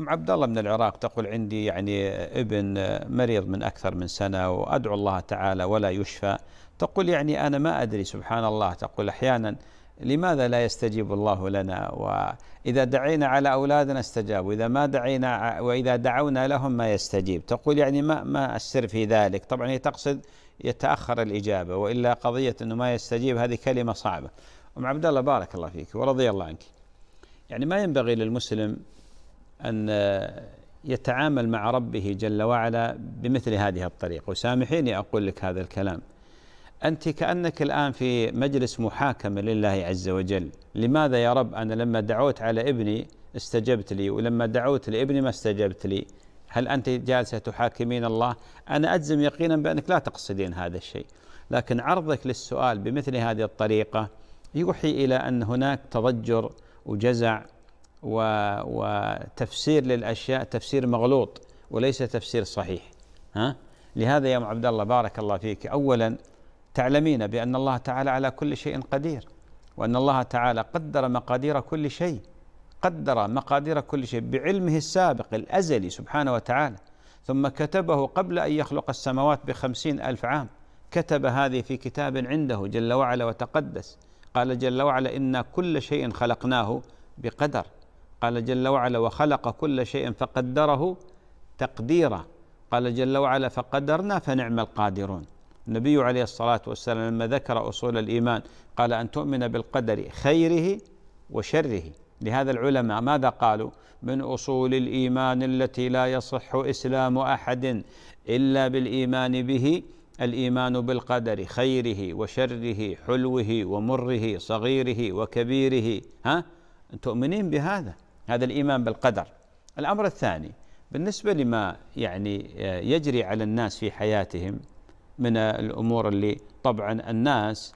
أم عبد الله من العراق تقول عندي يعني ابن مريض من أكثر من سنة وأدعو الله تعالى ولا يشفى تقول يعني أنا ما أدري سبحان الله تقول أحيانا لماذا لا يستجيب الله لنا وإذا دعينا على أولادنا استجابوا إذا ما دعينا وإذا دعونا لهم ما يستجيب تقول يعني ما, ما السر في ذلك طبعا هي تقصد يتأخر الإجابة وإلا قضية أنه ما يستجيب هذه كلمة صعبة أم عبد الله بارك الله فيك ورضي الله عنك يعني ما ينبغي للمسلم أن يتعامل مع ربه جل وعلا بمثل هذه الطريقة وسامحيني أقول لك هذا الكلام أنت كأنك الآن في مجلس محاكمة لله عز وجل لماذا يا رب أنا لما دعوت على ابني استجبت لي ولما دعوت لابني ما استجبت لي هل أنت جالسة تحاكمين الله أنا أجزم يقينا بأنك لا تقصدين هذا الشيء لكن عرضك للسؤال بمثل هذه الطريقة يوحي إلى أن هناك تضجر وجزع وتفسير للاشياء تفسير مغلوط وليس تفسير صحيح ها لهذا يا ام عبد الله بارك الله فيك اولا تعلمين بان الله تعالى على كل شيء قدير وان الله تعالى قدر مقادير كل شيء قدر مقادير كل شيء بعلمه السابق الازلي سبحانه وتعالى ثم كتبه قبل ان يخلق السماوات بخمسين الف عام كتب هذه في كتاب عنده جل وعلا وتقدس قال جل وعلا انا كل شيء خلقناه بقدر قال جل وعلا وخلق كل شيء فقدره تقديرا قال جل وعلا فقدرنا فنعم القادرون النبي عليه الصلاة والسلام لما ذكر أصول الإيمان قال أن تؤمن بالقدر خيره وشره لهذا العلماء ماذا قالوا من أصول الإيمان التي لا يصح إسلام أحد إلا بالإيمان به الإيمان بالقدر خيره وشره حلوه ومره صغيره وكبيره ها تؤمنين بهذا هذا الإيمان بالقدر الأمر الثاني بالنسبة لما يعني آه، يجري على الناس في حياتهم من الأمور اللي طبعا الناس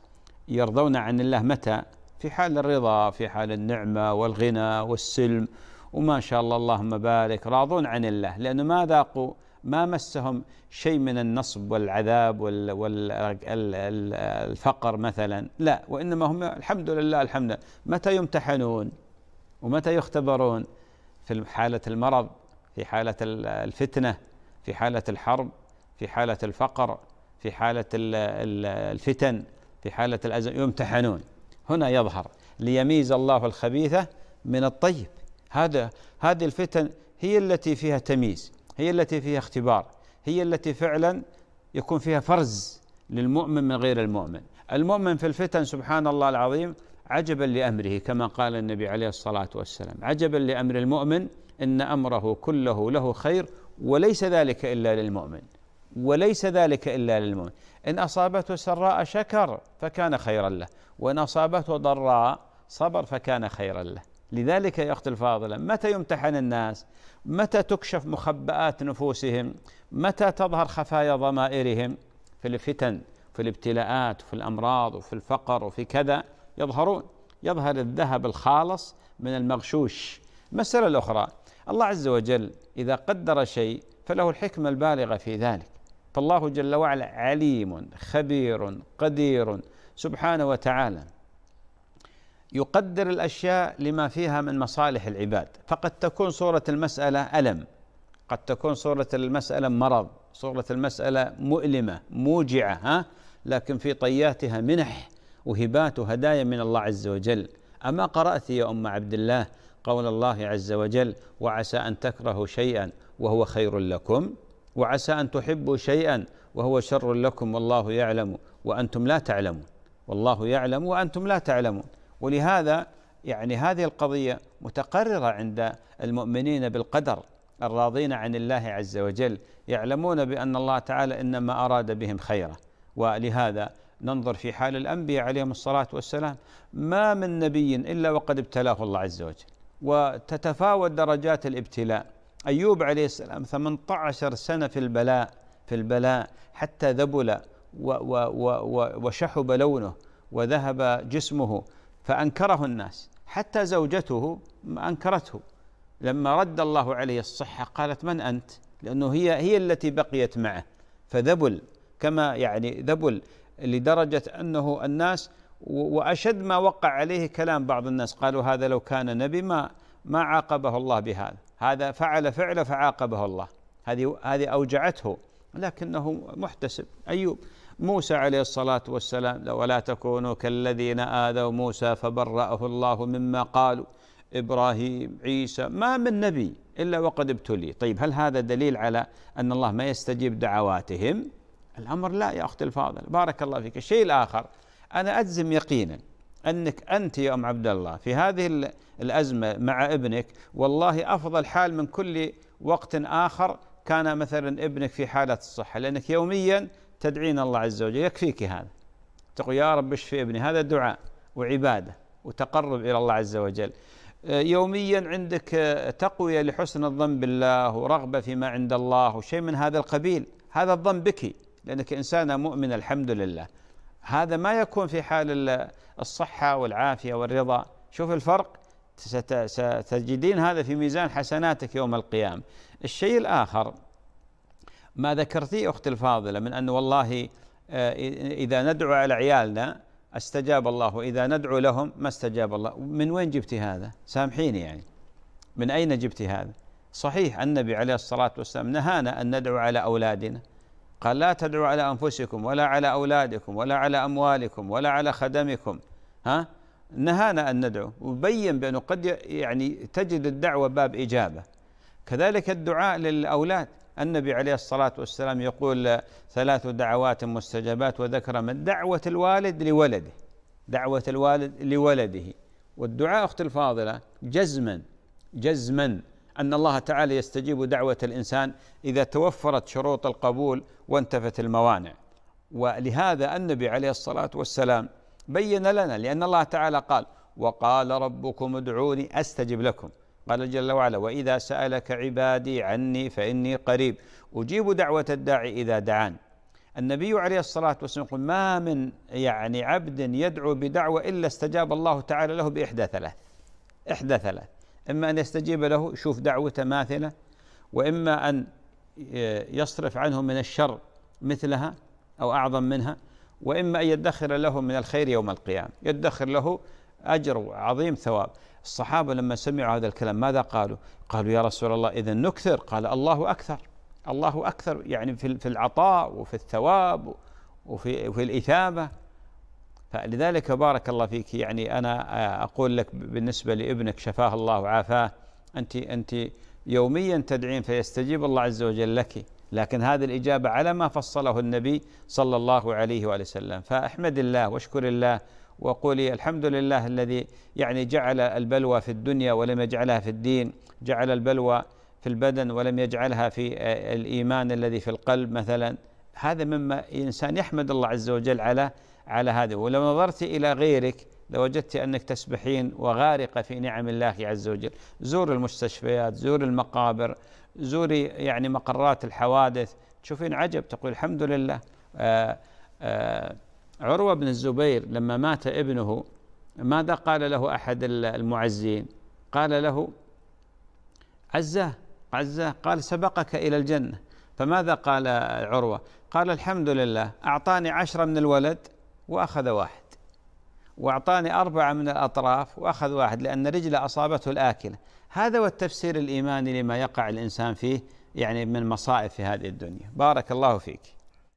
يرضون عن الله متى في حال الرضا في حال النعمة والغنى والسلم وما شاء الله اللهم بارك راضون عن الله لأنه ما ذاقوا ما مسهم شيء من النصب والعذاب والفقر مثلا لا وإنما هم الحمد لله الحمد لله متى يمتحنون ومتى يختبرون في حالة المرض في حالة الفتنة في حالة الحرب في حالة الفقر في حالة الفتن في حالة الأزم يمتحنون هنا يظهر ليميز الله الخبيثة من الطيب هذا هذه الفتن هي التي فيها تمييز هي التي فيها اختبار هي التي فعلا يكون فيها فرز للمؤمن من غير المؤمن المؤمن في الفتن سبحان الله العظيم عجبا لامره كما قال النبي عليه الصلاه والسلام عجبا لامر المؤمن ان امره كله له خير وليس ذلك الا للمؤمن وليس ذلك الا للمؤمن ان اصابته سراء شكر فكان خيرا له وان اصابته ضراء صبر فكان خيرا له لذلك يا اخت الفاضله متى يمتحن الناس متى تكشف مخبآت نفوسهم متى تظهر خفايا ضمائرهم في الفتن في الابتلاءات وفي الامراض وفي الفقر وفي كذا يظهرون يظهر الذهب الخالص من المغشوش المسألة الأخرى الله عز وجل إذا قدر شيء فله الحكمة البالغة في ذلك فالله جل وعلا عليم خبير قدير سبحانه وتعالى يقدر الاشياء لما فيها من مصالح العباد فقد تكون صوره المساله الم قد تكون صوره المساله مرض صوره المساله مؤلمه موجعه ها لكن في طياتها منح وهبات وهدايا من الله عز وجل أما قرأت يا أم عبد الله قول الله عز وجل وعسى أن تكرهوا شيئا وهو خير لكم وعسى أن تحبوا شيئا وهو شر لكم والله يعلم وأنتم لا تعلمون والله يعلم وأنتم لا تعلمون ولهذا يعني هذه القضية متقررة عند المؤمنين بالقدر الراضين عن الله عز وجل يعلمون بأن الله تعالى إنما أراد بهم خيرا ولهذا ننظر في حال الأنبياء عليهم الصلاة والسلام ما من نبي إلا وقد ابتلاه الله عز وجل وتتفاوت درجات الابتلاء أيوب عليه السلام 18 سنة في البلاء في البلاء حتى ذبل وشحب لونه وذهب جسمه فأنكره الناس حتى زوجته أنكرته لما رد الله عليه الصحة قالت من أنت؟ لأنه هي هي التي بقيت معه فذبل كما يعني ذبل لدرجة أنه الناس وأشد ما وقع عليه كلام بعض الناس قالوا هذا لو كان نبي ما ما عاقبه الله بهذا هذا فعل فعله فعاقبه الله هذه هذه أوجعته لكنه محتسب أيوب موسى عليه الصلاة والسلام ولا تكونوا كالذين آذوا موسى فبرأه الله مما قالوا إبراهيم عيسى ما من نبي إلا وقد ابتلي طيب هل هذا دليل على أن الله ما يستجيب دعواتهم الأمر لا يا أختي الفاضل بارك الله فيك الشيء الآخر أنا أجزم يقينا أنك أنت يا أم عبد الله في هذه الأزمة مع ابنك والله أفضل حال من كل وقت آخر كان مثلا ابنك في حالة الصحة لأنك يوميا تدعين الله عز وجل يكفيك هذا تقول يا رب اشفي ابني هذا دعاء وعبادة وتقرب إلى الله عز وجل آه، يوميا عندك آه، تقوية لحسن الظن بالله ورغبة فيما عند الله وشيء من هذا القبيل هذا الظن بك لأنك إنسانة مؤمنة الحمد لله هذا ما يكون في حال الصحة والعافية والرضا شوف الفرق ستجدين هذا في ميزان حسناتك يوم القيامة الشيء الآخر ما ذكرتي أختي الفاضلة من أن والله آه، إذا ندعو على عيالنا استجاب الله وإذا ندعو لهم ما استجاب الله من وين جبتي هذا سامحيني يعني من أين جبتي هذا صحيح النبي عليه الصلاة والسلام نهانا أن ندعو على أولادنا قال لا تدعوا على أنفسكم ولا على أولادكم ولا على أموالكم ولا على خدمكم ها نهانا أن ندعو وبين بأنه قد يعني تجد الدعوة باب إجابة كذلك الدعاء للأولاد النبي عليه الصلاة والسلام يقول ثلاث دعوات مستجابات وذكر من دعوة الوالد لولده دعوة الوالد لولده والدعاء أخت الفاضلة جزما جزما ان الله تعالى يستجيب دعوه الانسان اذا توفرت شروط القبول وانتفت الموانع ولهذا النبي عليه الصلاه والسلام بين لنا لان الله تعالى قال وقال ربكم ادعوني استجب لكم قال جل وعلا واذا سالك عبادي عني فاني قريب اجيب دعوه الداعي اذا دعان النبي عليه الصلاه والسلام يقول ما من يعني عبد يدعو بدعوه الا استجاب الله تعالى له باحدى ثلاث احدى ثلاث إما أن يستجيب له يشوف دعوته ماثلة وإما أن آه، يصرف عنه من الشر مثلها أو أعظم منها وإما أن يدخر له من الخير يوم القيامة يدخر له أجر عظيم ثواب الصحابة لما سمعوا هذا الكلام ماذا قالوا قالوا يا رسول الله إذا نكثر قال الله أكثر الله أكثر يعني في العطاء وفي الثواب وفي, الإثابة فلذلك بارك الله فيك يعني انا آه، اقول لك بالنسبه لابنك شفاه الله وعافاه انت انت يوميا تدعين فيستجيب الله عز وجل لك لكن هذه الاجابه على ما فصله النبي صلى الله عليه واله وسلم فاحمد الله واشكر الله وقولي الحمد لله الذي يعني جعل البلوى في الدنيا ولم يجعلها في الدين جعل البلوى في البدن ولم يجعلها في آه، الايمان الذي في القلب مثلا هذا مما الانسان يحمد الله عز وجل على على هذا ولو نظرت إلى غيرك لوجدت أنك تسبحين وغارقة في نعم الله عز وجل زور المستشفيات زور المقابر زوري يعني مقرات الحوادث تشوفين عجب تقول الحمد لله آه، آه، عروة بن الزبير لما مات ابنه ماذا قال له أحد المعزين قال له عزاه عزاه قال سبقك إلى الجنة فماذا قال عروة قال الحمد لله أعطاني عشرة من الولد وأخذ واحد وأعطاني أربعة من الأطراف وأخذ واحد لأن رجله أصابته الآكلة هذا هو التفسير الإيماني لما يقع الإنسان فيه يعني من مصائب في هذه الدنيا بارك الله فيك